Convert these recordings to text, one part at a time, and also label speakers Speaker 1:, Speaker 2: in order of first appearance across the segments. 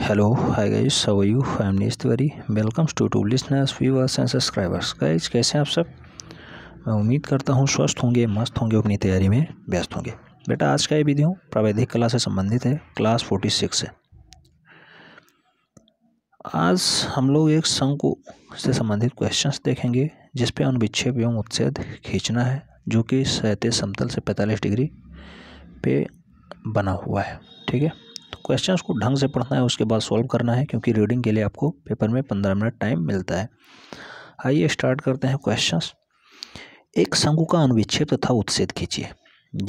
Speaker 1: hello hi guys how you I am am Tiwari welcomes to to two viewers and subscribers subscribers कैसे हैं आप सब मैं उम्मीद करता हूँ स्वस्थ होंगे मस्त होंगे अपनी तैयारी में व्यस्त होंगे बेटा आज का ये वीडियो प्रावैधिक कला से संबंधित है क्लास फोर्टी सिक्स है आज हम लोग एक शंकु से संबंधित क्वेश्चन देखेंगे जिस पे अनुविच्छेप एवं उत्सेद खींचना है जो कि सैंतीस समतल से पैंतालीस डिग्री पे बना हुआ है ठीक है तो क्वेश्चन को ढंग से पढ़ना है उसके बाद सॉल्व करना है क्योंकि रीडिंग के लिए आपको पेपर में पंद्रह मिनट टाइम मिलता है आइए स्टार्ट करते हैं क्वेश्चन एक शंकु का अनुविच्छेद तथा उत्सेद खींचिए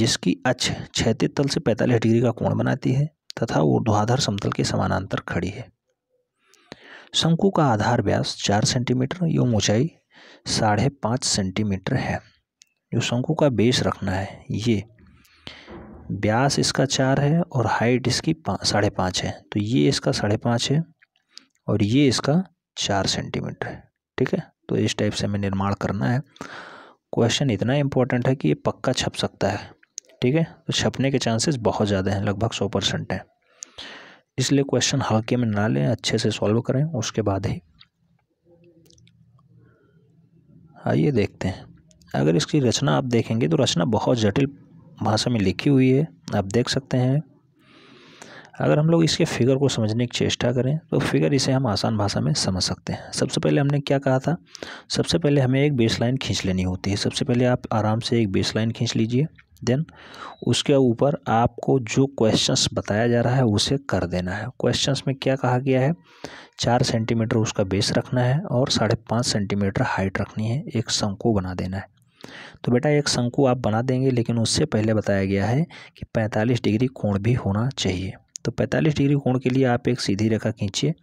Speaker 1: जिसकी अच्छ क्षैतिज तल से पैंतालीस डिग्री का कोण बनाती है तथा ऊर्ध्वाधर समतल के समानांतर खड़ी है शंकु का आधार व्यास चार सेंटीमीटर एवं ऊंचाई साढ़े पाँच सेंटीमीटर है जो शंकु का बेस रखना है ये ब्यास इसका चार है और हाइट इसकी साढ़े पाँच है तो ये इसका साढ़े पाँच है और ये इसका चार सेंटीमीटर है ठीक है तो इस टाइप से हमें निर्माण करना है क्वेश्चन इतना इम्पोर्टेंट है कि ये पक्का छप सकता है ठीक है तो छपने के चांसेस बहुत ज़्यादा हैं लगभग सौ परसेंट हैं इसलिए क्वेश्चन हल्के में ना लें अच्छे से सॉल्व करें उसके बाद ही आइए देखते हैं अगर इसकी रचना आप देखेंगे तो रचना बहुत जटिल भाषा में लिखी हुई है आप देख सकते हैं अगर हम लोग इसके फिगर को समझने की चेष्टा करें तो फिगर इसे हम आसान भाषा में समझ सकते हैं सबसे पहले हमने क्या कहा था सबसे पहले हमें एक बेस लाइन खींच लेनी होती है सबसे पहले आप आराम से एक बेस लाइन खींच लीजिए देन उसके ऊपर आपको जो क्वेश्चंस बताया जा रहा है उसे कर देना है क्वेश्चंस में क्या कहा गया है चार सेंटीमीटर उसका बेस रखना है और साढ़े पाँच सेंटीमीटर हाइट रखनी है एक शंकु बना देना है तो बेटा एक शंकु आप बना देंगे लेकिन उससे पहले बताया गया है कि 45 डिग्री कोण भी होना चाहिए तो 45 डिग्री कोण के लिए आप एक सीधी रेखा खींचिए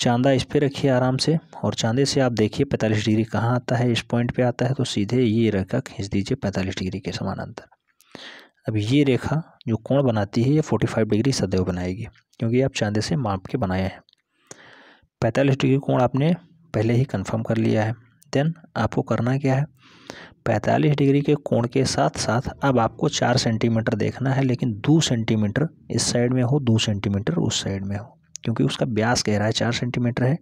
Speaker 1: चांदा इस पर रखिए आराम से और चांदे से आप देखिए 45 डिग्री कहाँ आता है इस पॉइंट पे आता है तो सीधे ये रेखा खींच दीजिए पैंतालीस डिग्री के समानांतर अब ये रेखा जो कोण बनाती है ये फोर्टी डिग्री सदैव बनाएगी क्योंकि आप चांदे से माप के बनाए हैं पैंतालीस डिग्री कोण आपने पहले ही कन्फर्म कर लिया है देन आपको करना क्या है 45 डिग्री के कोण के साथ साथ अब आपको चार सेंटीमीटर देखना है लेकिन दो सेंटीमीटर इस साइड में हो दो सेंटीमीटर उस साइड में हो क्योंकि उसका ब्यास कह रहा है चार सेंटीमीटर है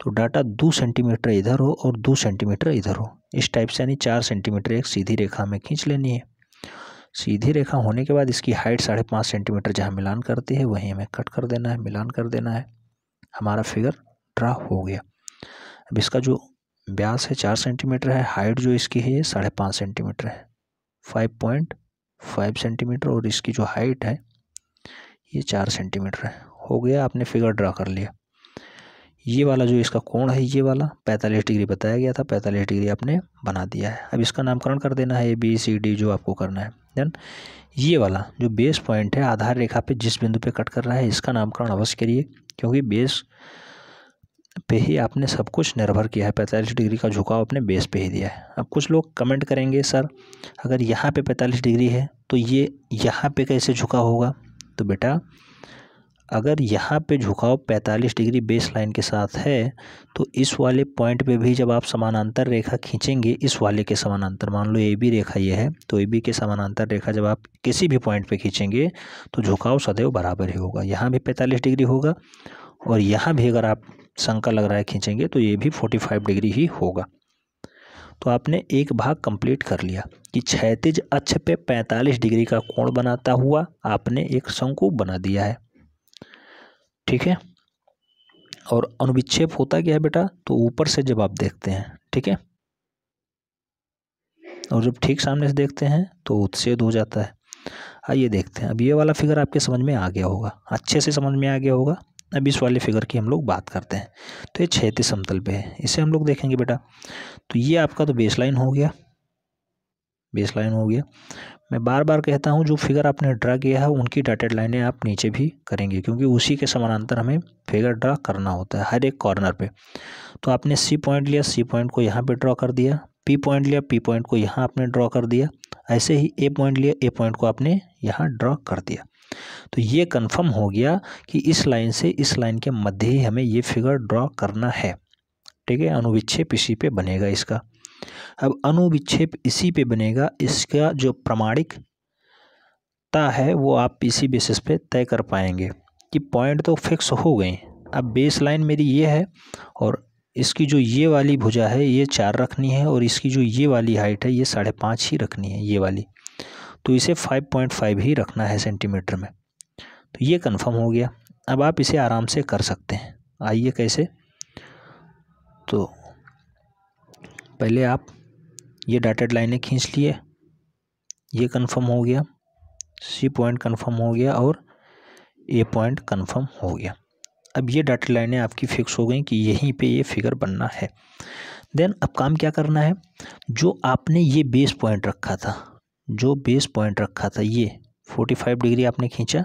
Speaker 1: तो डाटा दो सेंटीमीटर इधर हो और दो सेंटीमीटर इधर हो इस टाइप से यानी चार सेंटीमीटर एक सीधी रेखा में खींच लेनी है सीधी रेखा होने के बाद इसकी हाइट साढ़े पाँच सेंटीमीटर जहाँ मिलान करती है वहीं हमें कट कर देना है मिलान कर देना है हमारा फिगर ड्रा हो गया अब इसका जो ब्यास है चार सेंटीमीटर है हाइट जो इसकी है ये साढ़े पाँच सेंटीमीटर है फाइव पॉइंट फाइव सेंटीमीटर और इसकी जो हाइट है ये चार सेंटीमीटर है हो गया आपने फिगर ड्रा कर लिया ये वाला जो इसका कोण है ये वाला पैंतालीस डिग्री बताया गया था पैंतालीस डिग्री आपने बना दिया है अब इसका नामकरण कर देना है ए बी सी डी जो आपको करना है देन ये वाला जो बेस पॉइंट है आधार रेखा पे जिस बिंदु पे कट कर रहा है इसका नामकरण अवश्य करिए क्योंकि बेस पे ही आपने सब कुछ निर्भर किया है पैंतालीस डिग्री का झुकाव अपने बेस पे ही दिया है अब कुछ लोग कमेंट करेंगे सर अगर यहाँ पे पैंतालीस डिग्री है तो ये यहाँ पे कैसे झुका होगा तो बेटा अगर यहाँ पे झुकाव पैंतालीस डिग्री बेस लाइन के साथ है तो इस वाले पॉइंट पे भी जब आप समानांतर रेखा खींचेंगे इस वाले के समानांतर मान लो ए बी रेखा ये है तो ए बी के समानांतर रेखा जब आप किसी भी पॉइंट पे खींचेंगे तो झुकाव सदैव बराबर ही होगा यहाँ भी पैंतालीस डिग्री होगा और यहाँ भी अगर आप शंका लग रहा है खींचेंगे तो ये भी फोर्टी फाइव डिग्री ही होगा तो आपने एक भाग कंप्लीट कर लिया कि क्षैतिज अक्ष पे 45 डिग्री का कोण बनाता हुआ आपने एक शंकु बना दिया है ठीक है और अनुविच्छेप होता क्या है बेटा तो ऊपर से जब आप देखते हैं ठीक है और जब ठीक सामने से देखते हैं तो उत्सेद हो जाता है आइए देखते हैं अब ये वाला फिगर आपके समझ में आ गया होगा अच्छे से समझ में आ गया होगा अब इस वाले फिगर की हम लोग बात करते हैं तो ये क्षेत्र समतल पे है इसे हम लोग देखेंगे बेटा तो ये आपका तो बेस लाइन हो गया बेस लाइन हो गया मैं बार बार कहता हूँ जो फिगर आपने ड्रा किया है उनकी डाटेड लाइनें आप नीचे भी करेंगे क्योंकि उसी के समानांतर हमें फिगर ड्रा करना होता है हर एक कॉर्नर पे तो आपने सी पॉइंट लिया सी पॉइंट को यहाँ पे ड्रा कर दिया पी पॉइंट लिया पी पॉइंट को यहाँ आपने ड्रा कर दिया ऐसे ही ए पॉइंट लिया ए पॉइंट को आपने यहाँ ड्रा कर दिया तो ये कंफर्म हो गया कि इस लाइन से इस लाइन के मध्य ही हमें ये फिगर ड्रॉ करना है ठीक है अनुविच्छेप इसी पे बनेगा इसका अब अनुविच्छेप इसी पे बनेगा इसका जो प्रमाणिकता है वो आप इसी बेसिस पे तय कर पाएंगे कि पॉइंट तो फिक्स हो गए अब बेस लाइन मेरी ये है और इसकी जो ये वाली भुजा है ये चार रखनी है और इसकी जो ये वाली हाइट है ये साढ़े पाँच ही रखनी है ये वाली तो इसे फाइव पॉइंट फाइव ही रखना है सेंटीमीटर में तो ये कंफर्म हो गया अब आप इसे आराम से कर सकते हैं आइए कैसे तो पहले आप ये डाटेड लाइनें खींच लिए ये कंफर्म हो गया सी पॉइंट कंफर्म हो गया और ए पॉइंट कंफर्म हो गया अब ये डाटेड लाइनें आपकी फिक्स हो गई कि यहीं पे ये फिगर बनना है देन अब काम क्या करना है जो आपने ये बेस पॉइंट रखा था जो बेस पॉइंट रखा था ये फोर्टी फाइव डिग्री आपने खींचा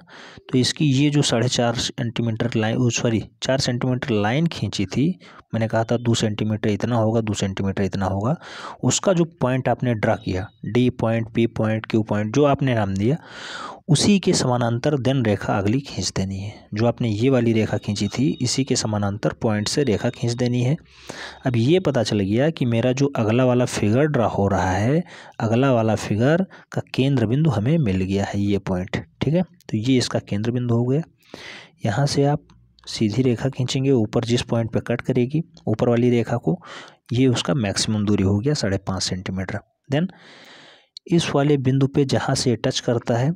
Speaker 1: तो इसकी ये जो साढ़े चार सेंटीमीटर लाइन सॉरी चार सेंटीमीटर लाइन खींची थी मैंने कहा था दो सेंटीमीटर इतना होगा दो सेंटीमीटर इतना होगा उसका जो पॉइंट आपने ड्रा किया D point P point Q point जो आपने नाम दिया उसी के समानांतर देन रेखा अगली खींच देनी है जो आपने ये वाली रेखा खींची थी इसी के समानांतर पॉइंट से रेखा खींच देनी है अब ये पता चल गया कि मेरा जो अगला वाला फिगर ड्रा हो रहा है अगला वाला फिगर का केंद्र बिंदु हमें मिल गया है ये पॉइंट ठीक है तो ये इसका केंद्र बिंदु हो गया यहाँ से आप सीधी रेखा खींचेंगे ऊपर जिस पॉइंट पर कट करेगी ऊपर वाली रेखा को ये उसका मैक्सिमम दूरी हो गया साढ़े पाँच सेंटीमीटर देन इस वाले बिंदु पे जहाँ से टच करता है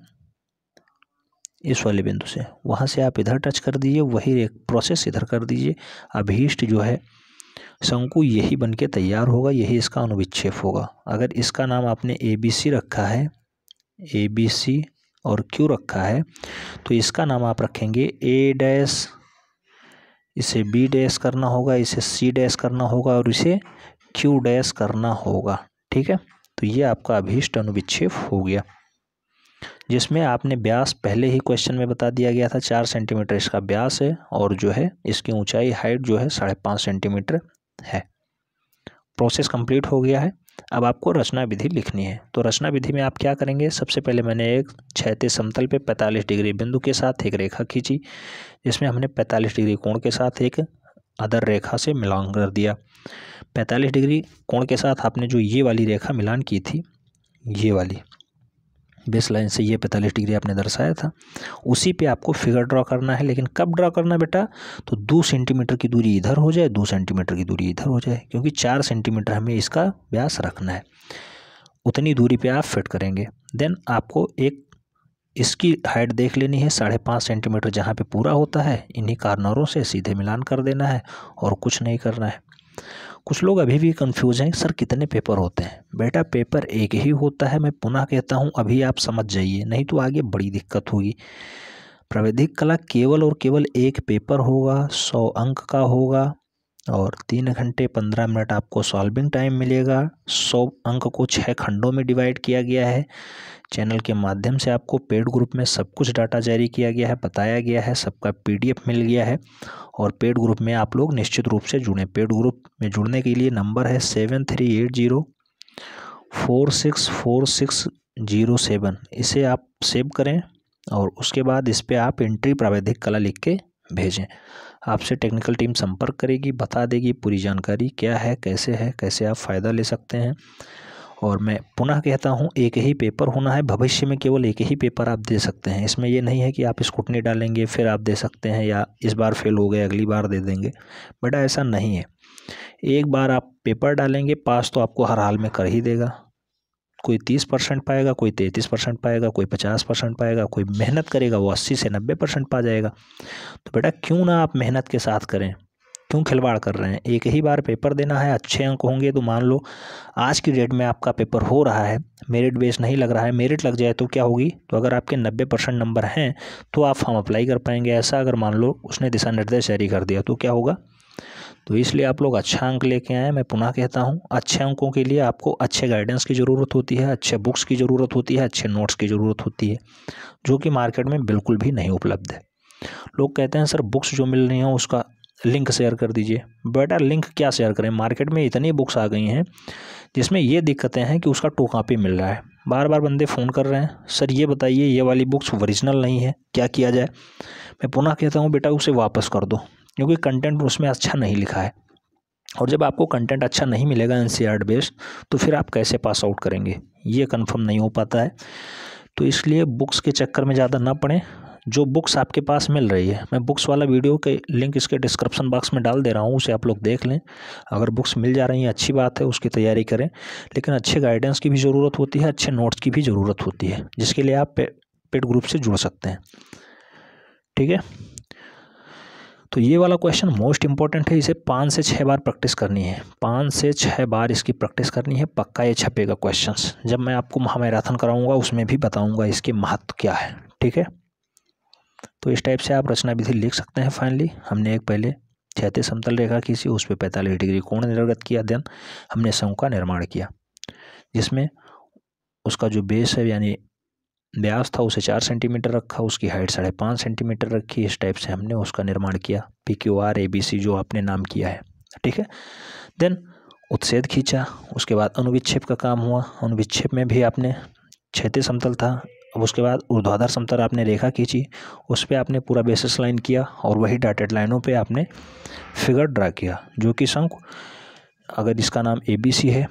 Speaker 1: इस वाले बिंदु से वहाँ से आप इधर टच कर दीजिए वही एक प्रोसेस इधर कर दीजिए अभीष्ट जो है शंकु यही बन के तैयार होगा यही इसका अनुविच्छेप होगा अगर इसका नाम आपने ए बी सी रखा है ए बी सी और क्यू रखा है तो इसका नाम आप रखेंगे ए डैस इसे बी डैश करना होगा इसे सी डैस करना होगा और इसे क्यू डैश करना होगा ठीक है तो ये आपका अभीष्ट अनुविच्छेप हो गया जिसमें आपने ब्यास पहले ही क्वेश्चन में बता दिया गया था चार सेंटीमीटर इसका ब्यास है और जो है इसकी ऊंचाई हाइट जो है साढ़े पाँच सेंटीमीटर है प्रोसेस कंप्लीट हो गया है अब आपको रचना विधि लिखनी है तो रचना विधि में आप क्या करेंगे सबसे पहले मैंने एक छहते समतल पे 45 डिग्री बिंदु के साथ एक रेखा खींची जिसमें हमने 45 डिग्री कोण के साथ एक अदर रेखा से मिलान कर दिया 45 डिग्री कोण के साथ आपने जो ये वाली रेखा मिलान की थी ये वाली बेस लाइन से ये पैंतालीस डिग्री आपने दर्शाया था उसी पे आपको फिगर ड्रा करना है लेकिन कब ड्रा करना बेटा तो दो सेंटीमीटर की दूरी इधर हो जाए दो सेंटीमीटर की दूरी इधर हो जाए क्योंकि चार सेंटीमीटर हमें इसका व्यास रखना है उतनी दूरी पे आप फिट करेंगे देन आपको एक इसकी हाइट देख लेनी है साढ़े पाँच सेंटीमीटर जहाँ पर पूरा होता है इन्हीं कार्नरों से सीधे मिलान कर देना है और कुछ नहीं करना है कुछ लोग अभी भी कंफ्यूज हैं सर कितने पेपर होते हैं बेटा पेपर एक ही होता है मैं पुनः कहता हूँ अभी आप समझ जाइए नहीं तो आगे बड़ी दिक्कत होगी प्रविधिक कला केवल और केवल एक पेपर होगा सौ अंक का होगा और तीन घंटे पंद्रह मिनट आपको सॉल्विंग टाइम मिलेगा सौ अंक को छः खंडों में डिवाइड किया गया है चैनल के माध्यम से आपको पेड ग्रुप में सब कुछ डाटा जारी किया गया है बताया गया है सबका पीडीएफ मिल गया है और पेड ग्रुप में आप लोग निश्चित रूप से जुड़ें पेड ग्रुप में जुड़ने के लिए नंबर है seven three eight zero four six four six zero seven इसे आप सेव करें और उसके बाद इस पर आप एंट्री प्रावैधिक कला लिख के भेजें आपसे टेक्निकल टीम संपर्क करेगी बता देगी पूरी जानकारी क्या है कैसे है कैसे आप फ़ायदा ले सकते हैं और मैं पुनः कहता हूँ एक ही पेपर होना है भविष्य में केवल एक ही पेपर आप दे सकते हैं इसमें यह नहीं है कि आप स्कूटनी डालेंगे फिर आप दे सकते हैं या इस बार फेल हो गए अगली बार दे देंगे बेटा ऐसा नहीं है एक बार आप पेपर डालेंगे पास तो आपको हर हाल में कर ही देगा कोई तीस परसेंट पाएगा कोई तैंतीस परसेंट पाएगा कोई पचास परसेंट पाएगा कोई मेहनत करेगा वो अस्सी से नब्बे परसेंट पा जाएगा तो बेटा क्यों ना आप मेहनत के साथ करें क्यों खिलवाड़ कर रहे हैं एक ही बार पेपर देना है अच्छे अंक होंगे तो मान लो आज की डेट में आपका पेपर हो रहा है मेरिट बेस नहीं लग रहा है मेरिट लग जाए तो क्या होगी तो अगर आपके नब्बे परसेंट नंबर हैं तो आप फॉर्म अप्लाई कर पाएंगे ऐसा अगर मान लो उसने दिशा निर्देश जारी कर दिया तो क्या होगा तो इसलिए आप लोग अच्छा अंक लेके आएँ मैं पुनः कहता हूँ अच्छे अंकों के लिए आपको अच्छे गाइडेंस की ज़रूरत होती है अच्छे बुक्स की ज़रूरत होती है अच्छे नोट्स की ज़रूरत होती है जो कि मार्केट में बिल्कुल भी नहीं उपलब्ध है लोग कहते हैं सर बुक्स जो मिल रही हैं उसका लिंक शेयर कर दीजिए बेटा लिंक क्या शेयर करें मार्केट में इतनी बुक्स आ गई हैं जिसमें ये दिक्कतें हैं कि उसका टू कापी मिल रहा है बार बार बंदे फ़ोन कर रहे हैं सर ये बताइए ये वाली बुक्स ओरिजिनल नहीं है क्या किया जाए मैं पुनः कहता हूँ बेटा उसे वापस कर दो क्योंकि कंटेंट उसमें अच्छा नहीं लिखा है और जब आपको कंटेंट अच्छा नहीं मिलेगा एन सी बेस्ड तो फिर आप कैसे पास आउट करेंगे ये कंफर्म नहीं हो पाता है तो इसलिए बुक्स के चक्कर में ज़्यादा ना पढ़ें जो बुक्स आपके पास मिल रही है मैं बुक्स वाला वीडियो के लिंक इसके डिस्क्रिप्शन बॉक्स में डाल दे रहा हूँ उसे आप लोग देख लें अगर बुक्स मिल जा रही हैं अच्छी बात है उसकी तैयारी करें लेकिन अच्छे गाइडेंस की भी ज़रूरत होती है अच्छे नोट्स की भी ज़रूरत होती है जिसके लिए आप पे, पेड ग्रुप से जुड़ सकते हैं ठीक है तो ये वाला क्वेश्चन मोस्ट इंपॉर्टेंट है इसे पाँच से छः बार प्रैक्टिस करनी है पाँच से छः बार इसकी प्रैक्टिस करनी है पक्का ये छपेगा क्वेश्चंस जब मैं आपको महामैराथन कराऊंगा उसमें भी बताऊंगा इसके महत्व क्या है ठीक है तो इस टाइप से आप रचना विधि लिख सकते हैं फाइनली हमने एक पहले छहते समतल रेखा खींची उस पर पैंतालीस डिग्री कोण निर्गत किया देन हमने शंकु का निर्माण किया जिसमें उसका जो बेस है यानी ब्यास था उसे चार सेंटीमीटर रखा उसकी हाइट साढ़े पाँच सेंटीमीटर रखी इस टाइप से हमने उसका निर्माण किया P Q R A B C जो आपने नाम किया है ठीक है देन उत्सेद खींचा उसके बाद अनुविच्छेप का काम हुआ अनुविच्छेप में भी आपने छेते समतल था अब उसके बाद ऊर्ध्वाधर समतल आपने रेखा खींची उस पर आपने पूरा बेसिस लाइन किया और वही डाटेड लाइनों पर आपने फिगर ड्रा किया जो कि शंख अगर इसका नाम ए बी सी है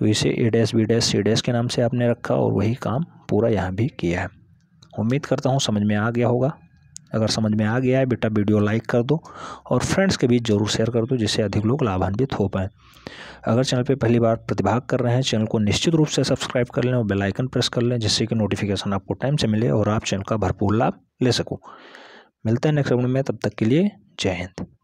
Speaker 1: तो इसे A dash B dash C dash के नाम से आपने रखा और वही काम पूरा यहाँ भी किया है उम्मीद करता हूँ समझ में आ गया होगा अगर समझ में आ गया है बेटा वीडियो लाइक कर दो और फ्रेंड्स के बीच जरूर शेयर कर दो जिससे अधिक लोग लाभान्वित हो पाएँ अगर चैनल पर पहली बार प्रतिभाग कर रहे हैं चैनल को निश्चित रूप से सब्सक्राइब कर लें और बेल आइकन प्रेस कर लें जिससे कि नोटिफिकेशन आपको टाइम से मिले और आप चैनल का भरपूर लाभ ले सको मिलते हैं नेक्स्ट में तब तक के लिए जय हिंद